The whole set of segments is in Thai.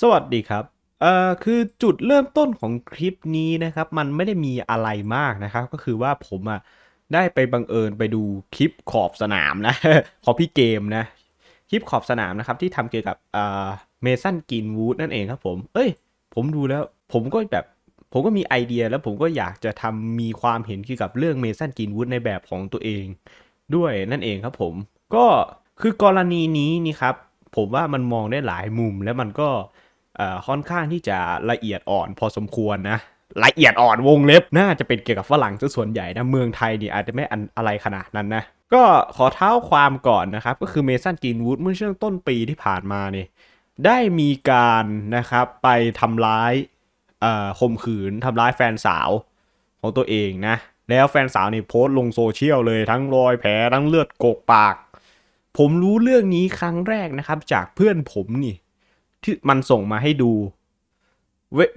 สวัสดีครับเอ่อคือจุดเริ่มต้นของคลิปนี้นะครับ มันไม่ได้มีอะไรมากนะครับ ก็คือว่าผมอ่ะได้ไปบังเอิญไปดูคลิปขอบสนามนะ ของพี่เกมนะ คลิปขอบสนามนะครับ ที่ทำเกี่ยวกับเอ่อเมสันกินวูดนั่นเองครับ ผม เอ้ย ผมดูแล้วผมก็แบบ ผมก็มีไอเดียแล้วผมก็อยากจะทำมีความเห็นเกี่ยวกับเรื่องเมสันกินวูดในแบบของตัวเองด้วยนั่นเองครับผม ก็คือกรณีนี้นี่ครับผมว่ามันมองได้หลายมุมแล้วมันก็ค่อนข้างที่จะละเอียดอ่อนพอสมควรนะ ละเอียดอ่อนวงเล็บ น่าจะเป็นเกี่ยวกับฝรั่งซะส่วนใหญ่นะ เมืองไทยนี่อาจจะไม่อันอะไรขนาดนั้นนะ ก็ขอเท้าความก่อนนะครับก็คือเมสันกินวูดเมื่อช่วงต้นปีที่ผ่านมานี่ได้มีการนะครับ ไปทำร้ายข่มขืนทำร้ายแฟนสาว ของตัวเองนะ แล้วแฟนสาวนี่โพสต์ลงโซเชียลเลยทั้งรอยแผลทั้งเลือดกกปากผมรู้เรื่องนี้ครั้งแรกนะครับ จากเพื่อนผมนี่ ที่มันส่งมาให้ดู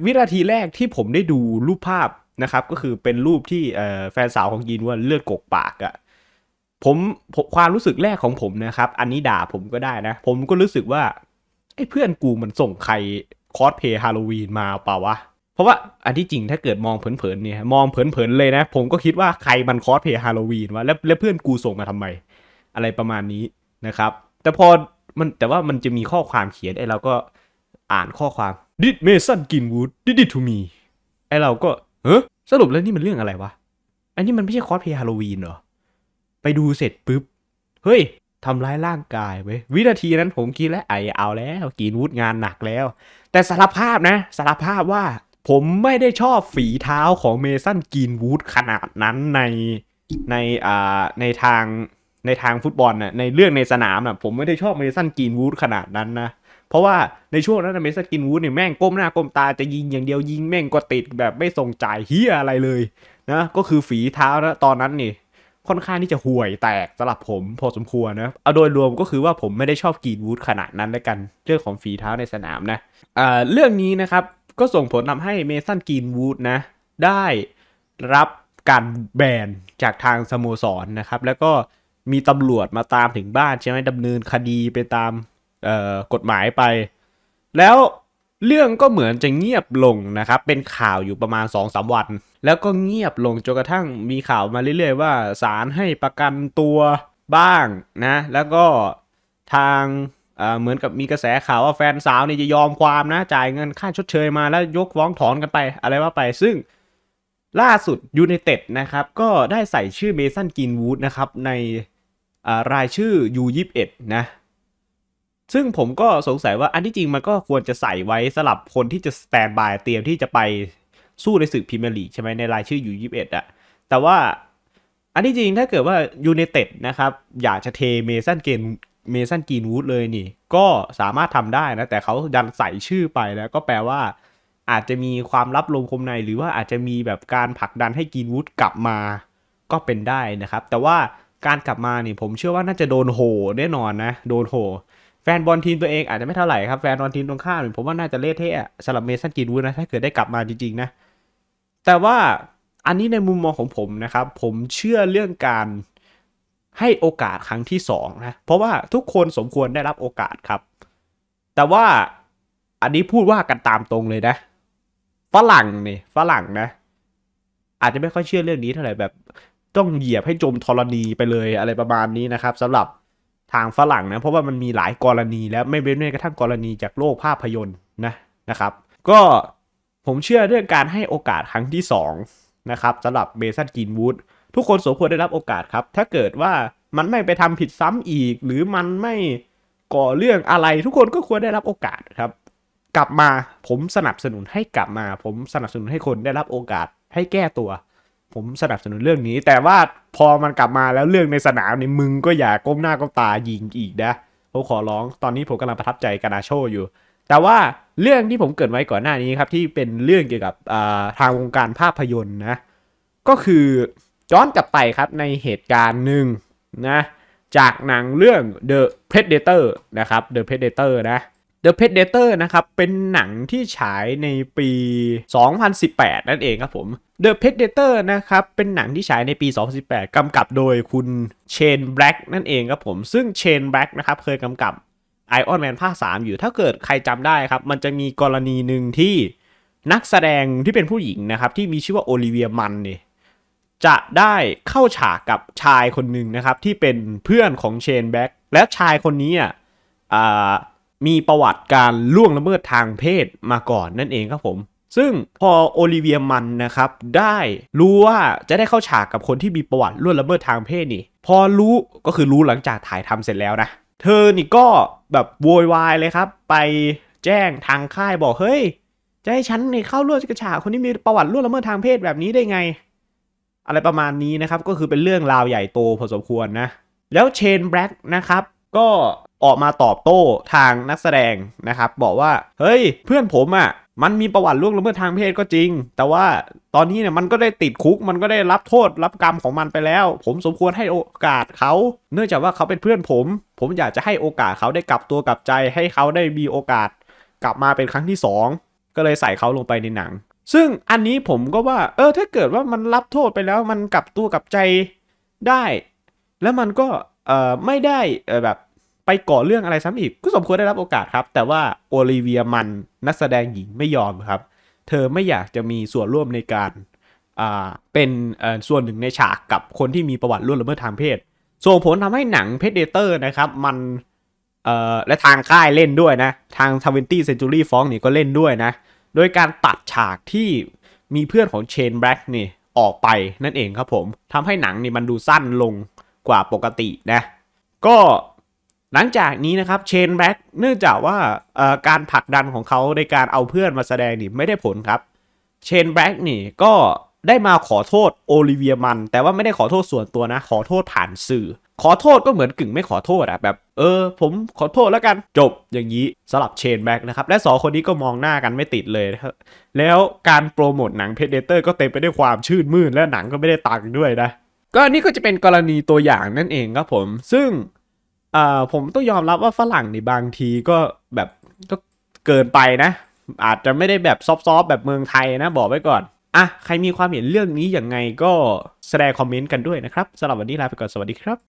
วินาทีแรกที่ผมได้ดูรูปภาพนะครับ ก็คือเป็นรูปที่แฟนสาวของยีนว่าเลือดกกปากอะผมความรู้สึกแรกของผมนะครับอันนี้ด่าผมก็ได้นะ ผมก็รู้สึกว่าไอ้เพื่อนกูมันส่งใครคอสเพย์ฮาโลวีนมาเปล่าวะเพราะว่าอันที่จริงถ้าเกิดมองเผินๆเนี่ย มองเผินๆเลยนะ ผมก็คิดว่าใครมันคอสเพย์ฮาโลวีนวะแล้วแล้วเพื่อนกูส่งมาทำไม อะไรประมาณนี้นะครับแต่พอมันแต่ว่ามันจะมีข้อความเขียนไอ้เราก็อ่านข้อความ Did Mason Greenwood did it to me ไอ้เราก็เฮ้สรุปแล้วนี่มันเรื่องอะไรวะอันนี้มันไม่ใช่คอสเพย์ฮาโลวีนเหรอ ไปดูเสร็จปุ๊บ เฮ้ยทำร้ายร่างกายเว้ย วินาทีนั้นผมคิดแล้วไอเอาแล้วกีนวูดงานหนักแล้ว แต่สารภาพนะสารภาพว่าผมไม่ได้ชอบฝีเท้าของเมสันกีนวูดขนาดนั้นในในอ่าในทางในทางฟุตบอลน่ะในเรื่องในสนามน่ะผมไม่ได้ชอบเมสันกินวูดขนาดนั้นนะเพราะว่าในช่วงนั้นเมสันกินวูดเนี่ยแม่งก้มหน้าก้มตาจะยิงอย่างเดียวยิงแม่งก็ติดแบบไม่ส่งจ่ายเฮียอะไรเลยนะก็คือฝีเท้านะตอนนั้นนี่ค่อนข้างที่จะห่วยแตกสำหรับผมพอสมควรนะเอาโดยรวมก็คือว่าผมไม่ได้ชอบกีนวูดขนาดนั้นแล้วกันเรื่องของฝีเท้าในสนามนะอ่าเรื่องนี้นะครับก็ส่งผลทำให้เมสันกีนวูดนะได้รับการแบนจากทางสโมสรนนะครับ แล้วก็มีตำรวจมาตามถึงบ้านใช่ไหมดำเนินคดีไปตามกฎหมายไป แล้วเรื่องก็เหมือนจะเงียบลงนะครับ เป็นข่าวอยู่ประมาณ2อสวัน แล้วก็เงียบลงจนกระทั่งมีข่าวมาเรื่อยๆ ว่าศาลให้ประกันตัวบ้างนะแล้วก็ทางเหมือนกับมีกระแสข่าวว่าแฟนสาวนี่จะยอมความนะจ่ายเงินค่าชดเชยมา แล้วยกฟ้องถอนกันไป อะไรว่าไปซึ่งล่าสุดยูไนเต็ดนะครับก็ได้ใส่ชื่อเมสันกินวูดนะครับในรายชื่อ U21 นะ ซึ่งผมก็สงสัยว่าอันที่จริงมันก็ควรจะใส่ไว้สลับคนที่จะสแตนบายเตรียมที่จะไปสู้ในศึกพรีเมียร์ลีกใช่ไหมในรายชื่อ U21 อะแต่ว่าอันที่จริงถ้าเกิดว่ายูเนเต็ดนะครับ อยากจะเทเมสันเกนเมสันกีนวูดเลยนี่ ก็สามารถทำได้นะ แต่เขาดันใส่ชื่อไปแล้วก็แปลว่า อาจจะมีความลับลมคมในหรือว่าอาจจะมีแบบการผลักดันให้กีนวูดกลับมา ก็เป็นได้นะครับ แต่ว่าการกลับมานี่ ผมเชื่อว่าน่าจะโดนโหแน่นอนนะ โดนโหแฟนบอลทีมตัวเองอาจจะไม่เท่าไหร่ครับแฟนบอลทีมตรงข้ามผมว่าน่าจะเละเทะสำหรับเมสันกินวูดนะถ้าเกิดได้กลับมาจริงๆนะแต่ว่าอันนี้ในมุมมองของผมนะครับ ผมเชื่อเรื่องการให้โอกาสครั้งที่2นะเพราะว่าทุกคนสมควรได้รับโอกาสครับ แต่ว่าอันนี้พูดว่ากันตามตรงเลยนะฝรั่งนี่ฝรั่งนะ อาจจะไม่ค่อยเชื่อเรื่องนี้เท่าไหร่แบบต้องเหยียบให้จมธรณีไปเลยอะไรประมาณนี้นะครับสำหรับทางฝรั่งนะเพราะว่ามันมีหลายกรณี แล้วไม่เว้นแม้กระทั่งกรณี จากโลกภาพยนตร์นะนะครับ ก็ผมเชื่อเรื่องการให้โอกาสครั้งที่2นะครับสำหรับเบสันกินวูดทุกคนสมควรได้รับโอกาสครับ ถ้าเกิดว่ามันไม่ไปทำผิดซ้ำอีกหรือมันไม่ก่อเรื่องอะไร ทุกคนก็ควรได้รับโอกาสครับ กลับมาผมสนับสนุนให้กลับมา ผมสนับสนุนให้คนได้รับโอกาสให้แก้ตัวผมสนับสนุนเรื่องนี้ แต่ว่าพอมันกลับมาแล้วเรื่องในสนามนี่มึงก็อย่าก้มหน้าก้มตายิงอีกนะผมขอร้องตอนนี้ผมกำลังประทับใจกานาโชอยู่ แต่ว่าเรื่องที่ผมเกิดไว้ก่อนหน้านี้ครับ ที่เป็นเรื่องเกี่ยวกับทางวงการภาพยนตร์นะ ก็คือย้อนกลับไปครับในเหตุการณ์หนึ่งนะจากหนังเรื่อง The Predator นะครับ The Predator นะ The Predator นะครับเป็นหนังที่ฉายในปี 2018 นั่นเองครับผม The Predator นะครับเป็นหนังที่ฉายในปี 2018กำกับโดยคุณเชนแบล็กนั่นเองครับผม ซึ่งเชนแบล็กนะครับเคยกำกับ Iron Man ภาค 3 อยู่ถ้าเกิดใครจำได้ครับมันจะมีกรณีหนึ่งที่นักแสดงที่เป็นผู้หญิงนะครับที่มีชื่อว่าโอลิเวียมันเนี่ยจะได้เข้าฉากกับชายคนหนึ่งนะครับที่เป็นเพื่อนของเชนแบล็กและชายคนนี้อ่ะมีประวัติการล่วงละเมิดทางเพศมาก่อนนั่นเองครับผมซึ่งพอโอลิเวียมันนะครับได้รู้ว่าจะได้เข้าฉากกับคนที่มีประวัติล่วงละเมิดทางเพศนี่พอรู้ก็คือรู้หลังจากถ่ายทำเสร็จแล้วนะเธอนี่ก็แบบโวยวายเลยครับ ไปแจ้งทางค่ายบอกเฮ้ยจะให้ฉันในเข้าร่วมกระฉากคนที่มีประวัติล่วงละเมิดทางเพศแบบนี้ได้ไง อะไรประมาณนี้นะครับ ก็คือเป็นเรื่องราวใหญ่โตพอสมควรนะ แล้วเชนแบล็กนะครับก็ออกมาตอบโต้ทางนักแสดงนะครับบอกว่าเฮ้ย เพื่อนผมอะ่ะมันมีประวัติล่วงละเมิดทางเพศก็จริง แต่ว่าตอนนี้เนี่ยมันก็ได้ติดคุก มันก็ได้รับโทษ รับกรรมของมันไปแล้ว ผมสมควรให้โอกาสเขา เนื่องจากว่าเขาเป็นเพื่อนผม ผมอยากจะให้โอกาสเขาได้กลับตัวกลับใจให้เขาได้มีโอกาสกลับมาเป็นครั้งที่ 2 ก็เลยใส่เขาลงไปในหนัง ซึ่งอันนี้ผมก็ว่า เออถ้าเกิดว่ามันรับโทษไปแล้ว มันกลับตัวกลับใจได้ แล้วมันก็เออไม่ได้เออแบบไปก่อเรื่องอะไรซ้ำอีก ก็สมควรได้รับโอกาสครับ แต่ว่าโอลิเวียมันนักแสดงหญิงไม่ยอมครับ เธอไม่อยากจะมีส่วนร่วมในการเป็นส่วนหนึ่งในฉากกับคนที่มีประวัติล่วงละเมิดทางเพศส่งผลทำให้หนังเพจเดเตอร์นะครับ มันและทางค่ายเล่นด้วยนะ ทางทเวนตี้เซนจูรี่ฟองนี่ก็เล่นด้วยนะ โดยการตัดฉากที่มีเพื่อนของเชนแบล็กนี่ออกไปนั่นเองครับผมทำให้หนังนี่มันดูสั้นลงกว่าปกตินะ ก็หลังจากนี้นะครับเชนแบ็กเนื่องจากว่าการผลักดันของเขาในการเอาเพื่อนมาแสดงนี่ไม่ได้ผลครับเชนแบ็กนี่ก็ได้มาขอโทษโอลิเวียมันแต่ว่าไม่ได้ขอโทษส่วนตัวนะ ขอโทษผ่านสื่อ ขอโทษก็เหมือนกึ่งไม่ขอโทษอะแบบ เออผมขอโทษแล้วกันจบอย่างนี้สำหรับเชนแบ็กนะครับและสองคนนี้ก็มองหน้ากันไม่ติดเลยนะครับแล้วการโปรโมทหนังเพเดเตอร์ก็เต็มไปด้วยความชื่นมื่น และหนังก็ไม่ได้ตังค์ด้วยนะก็นี่ก็จะเป็นกรณีตัวอย่างนั่นเองครับผมซึ่งอ่าผมต้องยอมรับว่าฝรั่งในบางทีก็แบบก็เกินไปนะ อาจจะไม่ได้แบบซอฟซอแบบเมืองไทยนะ บอกไว้ก่อนอ่ะใครมีความเห็นเรื่องนี้อย่างไงก็แสดงคอมเมนต์กันด้วยนะครับสำหรับวันนี้ลาไปก่อน สวัสดีครับ